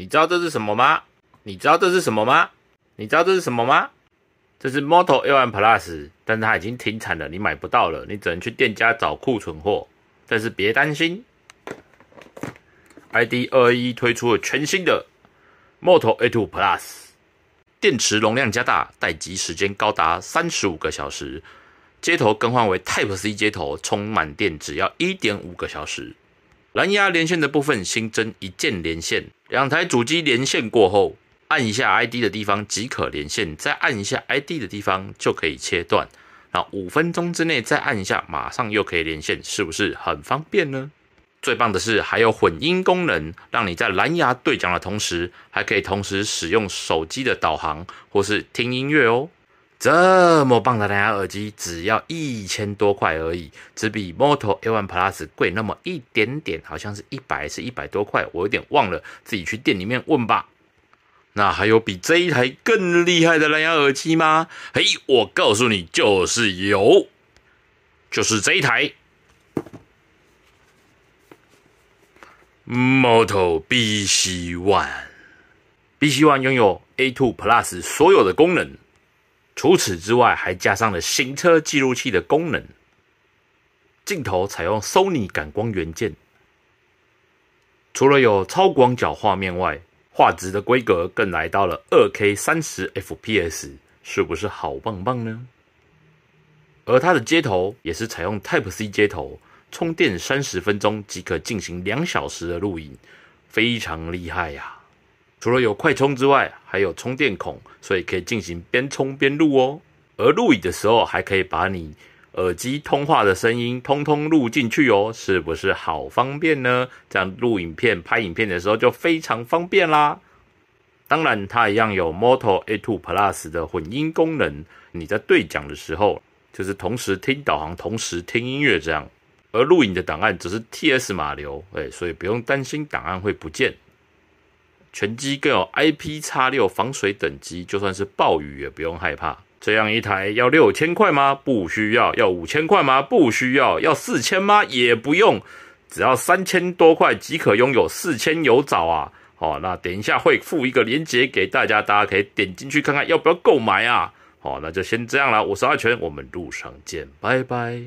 你知道这是什么吗？你知道这是什么吗？你知道这是什么吗？这是 Moto A1 Plus，但它已经停产了，你买不到了，你只能去店家找库存货。但是别担心，ID 二一推出了全新的 Moto A2 Plus，电池容量加大，待机时间高达三十五个小时，接头更换为 Type C 接头，充满电只要一点五个小时。蓝牙连线的部分新增一键连线，两台主机连线过后，按一下 ID 的地方即可连线，再按一下 ID 的地方就可以切断。那五分钟之内再按一下，马上又可以连线，是不是很方便呢？最棒的是还有混音功能，让你在蓝牙对讲的同时，还可以同时使用手机的导航或是听音乐哦。这么棒的蓝牙耳机，只要一千多块而已，只比 m o t o A One Plus 贵那么一点点，好像是一百，是一百多块，我有点忘了，自己去店里面问吧。那还有比这一台更厉害的蓝牙耳机吗？嘿，我告诉你，就是有，就是这一台 m o t o B C One。B C One 拥有 A Two Plus 所有的功能。除此之外，还加上了行车记录器的功能。镜头采用 Sony 感光元件，除了有超广角画面外，画质的规格更来到了 2K 30fps，是不是好棒棒呢？而它的接头也是采用 Type C 接头，充电三十分钟即可进行两小时的录影，非常厉害呀！除了有快充之外，还有充电孔，所以可以进行边充边录哦。而录影的时候，还可以把你耳机通话的声音通通录进去哦，是不是好方便呢？这样录影片、拍影片的时候就非常方便啦。当然，它一样有 m o t o A2 Plus 的混音功能。你在对讲的时候，就是同时听导航，同时听音乐这样。而录影的档案只是 TS 码流，哎，所以不用担心档案会不见。全机更有 IPX6 防水等级，就算是暴雨也不用害怕。这样一台要六千块吗？不需要。要五千块吗？不需要。要四千吗？也不用。只要三千多块即可拥有四千油找啊！好，那等一下会附一个链接给大家，大家可以点进去看看要不要购买啊！好，那就先这样了，我是阿全，我们路上见，拜拜。